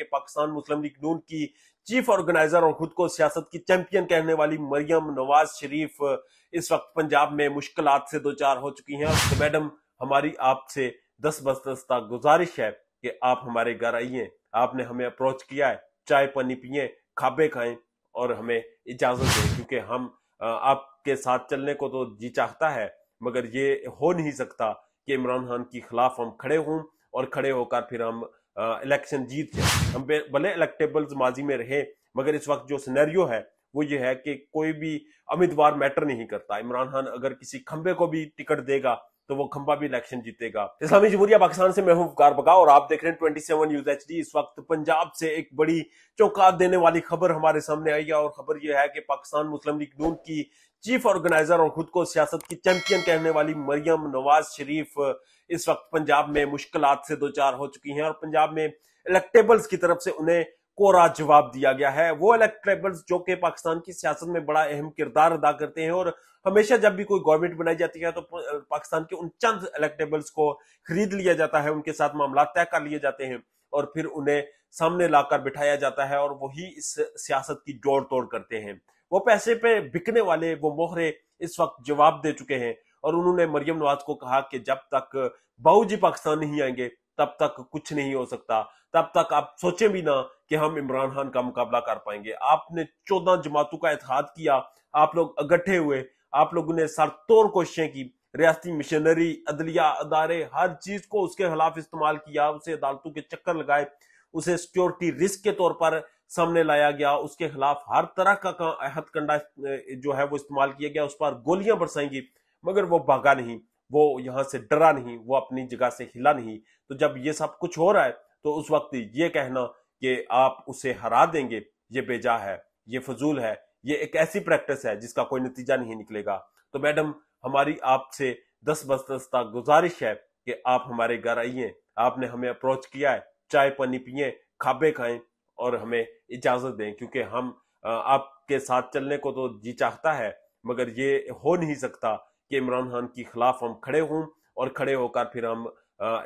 के पाकिस्तान मुस्लिम लीग नून की chief organiser और खुद को सियासत की चैंपियन कहने वाली मरियम नवाज शरीफ इस वक्त पंजाब में मुश्किल से दो चार हो चुकी हैं तो मैडम हमारी आपसे दस बस दस्ता गुजारिश है कि आप हमारे घर आइए आपने हमें अप्रोच किया है चाय पानी पिए खाबे खाएं और हमें इजाजत दें क्योंकि हम आपके साथ चलने को तो जी चाहता है मगर ये हो नहीं सकता कि इमरान खान के खिलाफ हम खड़े हों और खड़े होकर फिर हम इलेक्शन जीत जाए हम भले इलेक्टेबल्स माजी में रहे मगर इस वक्त जो सिनेरियो है वो ये है कि कोई भी उम्मीदवार मैटर नहीं करता इमरान खान अगर किसी खंबे को भी टिकट देगा तो वो खंबा भी इलेक्शन जीतेगा इस्लामी जमहूरिया पाकिस्तान से मैं हूं कार बका और आप देख रहे हैं ट्वेंटी सेवन न्यूज एच डी इस वक्त पंजाब से एक बड़ी चौका देने वाली खबर हमारे सामने आई है और खबर यह है कि पाकिस्तान मुस्लिम लीग नून की चीफ ऑर्गेनाइजर और खुद को सियासत की चैंपियन कहने वाली मरियम नवाज शरीफ इस वक्त पंजाब में मुश्किल से दो चार हो चुकी हैं और पंजाब में इलेक्टेबल्स की तरफ से उन्हें कोरा जवाब दिया गया है वो इलेक्टेबल्स जो कि पाकिस्तान की सियासत में बड़ा अहम किरदार अदा करते हैं और हमेशा जब भी कोई गवर्नमेंट बनाई जाती है तो पाकिस्तान के उन चंद इलेक्टेबल्स को खरीद लिया जाता है उनके साथ मामला तय कर लिए जाते हैं और फिर उन्हें सामने लाकर बिठाया जाता है और वही इस सियासत की जोड़ तोड़ करते हैं वो पैसे पे बिकने वाले वो मोहरे इस वक्त जवाब दे चुके हैं और उन्होंने मरियम नवाज को कहा कि जब तक बाऊ जी पाकिस्तान नहीं आएंगे तब तक कुछ नहीं हो सकता तब तक आप सोचें भी ना कि हम इमरान खान का मुकाबला कर पाएंगे आपने चौदह जमातों का एतहाद किया आप लोग इकट्ठे हुए आप लोगों ने सरतोर कोशिशें की रियाती मिशनरी अदलिया अदारे हर चीज को उसके खिलाफ इस्तेमाल किया उसे अदालतों के चक्कर लगाए उसे सिक्योरिटी रिस्क के तौर पर सामने लाया गया उसके खिलाफ हर तरह का हथकंडा जो है वो इस्तेमाल किया गया उस पर गोलियां बरसाएंगी मगर वो भागा नहीं वो यहां से डरा नहीं वो अपनी जगह से हिला नहीं तो जब ये सब कुछ हो रहा है तो उस वक्त ये कहना कि आप उसे हरा देंगे ये बेजा है ये फजूल है ये एक ऐसी प्रैक्टिस है जिसका कोई नतीजा नहीं निकलेगा तो मैडम हमारी आपसे दस बस्तस्ता गुजारिश है कि आप हमारे घर आइए आपने हमें अप्रोच किया है चाय पानी पिए खाबे खाएं और हमें इजाजत दें क्योंकि हम आपके साथ चलने को तो जी चाहता है मगर ये हो नहीं सकता कि इमरान खान के खिलाफ हम खड़े हों और खड़े होकर फिर हम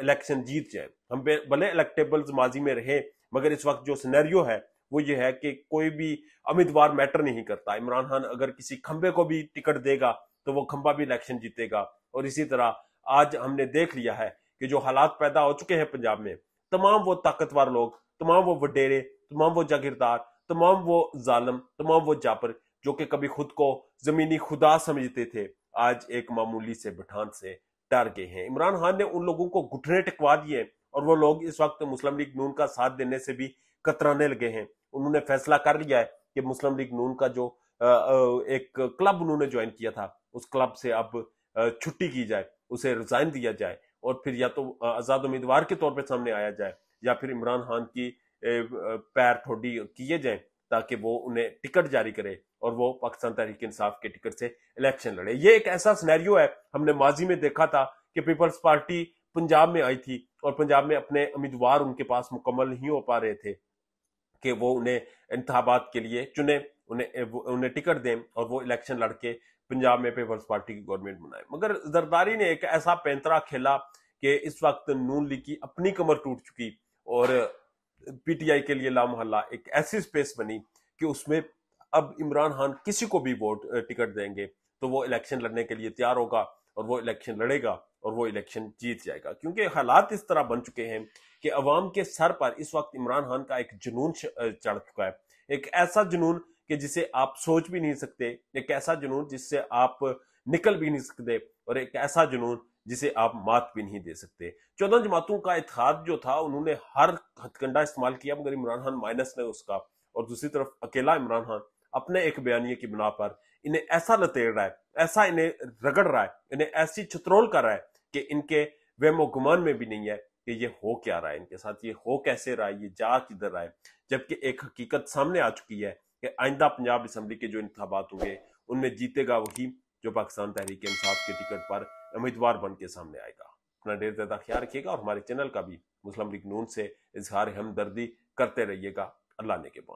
इलेक्शन जीत जाए हम भले इलेक्टेबल्स माजी में रहे मगर इस वक्त जो सिनेरियो है वो ये है कि कोई भी उम्मीदवार मैटर नहीं करता इमरान खान अगर किसी खंबे को भी टिकट देगा तो वो खंबा भी इलेक्शन जीतेगा और इसी तरह आज हमने देख लिया है कि जो हालात पैदा हो चुके हैं पंजाब में तमाम वो ताकतवर लोग तमाम वो वडेरे तमाम वो जागीरदार तमाम वो जालम तमाम वो जापर जो कि कभी खुद को जमीनी खुदा समझते थे आज एक मामूली से बठान से डर गए हैं इमरान खान ने उन लोगों को घुटने टिकवा दिए और वो लोग इस वक्त मुस्लिम लीग नून का साथ देने से भी कतराने लगे हैं उन्होंने फैसला कर लिया है कि मुस्लिम लीग नून का जो एक क्लब उन्होंने ज्वाइन किया था उस क्लब से अब छुट्टी की जाए उसे रिजाइन दिया जाए और फिर या तो आज़ाद उम्मीदवार के तौर पर सामने आया जाए या फिर इमरान खान की पैर ठोडी किए जाएं ताकि वो उन्हें टिकट जारी करे और वो पाकिस्तान तहरीक इंसाफ के टिकट से इलेक्शन लड़े ये एक ऐसा स्नैरियो है हमने माजी में देखा था कि पीपल्स पार्टी पंजाब में आई थी और पंजाब में अपने उम्मीदवार उनके पास मुकम्मल नहीं हो पा रहे थे कि वो उन्हें इंतबात के लिए चुने उन्हें उन्हें टिकट दें और वो इलेक्शन लड़के पंजाब में पीपल्स पार्टी की गवर्नमेंट बनाए मगर जरदारी ने एक ऐसा पैंतरा खेला कि इस वक्त नून लीग की अपनी कमर टूट चुकी और पीटीआई के लिए ला मोहल्ला एक ऐसी स्पेस बनी कि उसमें अब इमरान खान किसी को भी वोट टिकट देंगे तो वो इलेक्शन लड़ने के लिए तैयार होगा और वो इलेक्शन लड़ेगा और वो इलेक्शन जीत जाएगा क्योंकि हालात इस तरह बन चुके हैं कि अवाम के सर पर इस वक्त इमरान खान का एक जुनून चढ़ चुका है एक ऐसा जुनून कि जिसे आप सोच भी नहीं सकते एक ऐसा जुनून जिससे आप निकल भी नहीं सकते और एक ऐसा जुनून जिसे आप मात भी नहीं दे सकते चौदह जमातों का इतिहाद जो था उन्होंने हर हथकंडा इस्तेमाल किया मगर इमरान खान माइनस ने उसका और दूसरी तरफ अकेला इमरान खान अपने एक बयानिए की बिना पर इन्हें ऐसा लतेड़ रहा है ऐसा इन्हें रगड़ रहा है इन्हें ऐसी छतरोल कर रहा है कि इनके वहमो में भी नहीं है कि ये हो क्या रहा है इनके साथ ये हो कैसे रहा है ये जा किधर रहा है जबकि एक हकीकत सामने आ चुकी है कि आइंदा पंजाब असम्बली के जो इंतबात होंगे उनमें जीतेगा वही जो पाकिस्तान तहरीक इंसाफ के टिकट पर उम्मीदवार बन के सामने आएगा अपना ढेर ज़्यादा ख्याल रखिएगा और हमारे चैनल का भी मुस्लिम लीग नून से इजहार हमदर्दी करते रहिएगा अल्लाह ने के बाद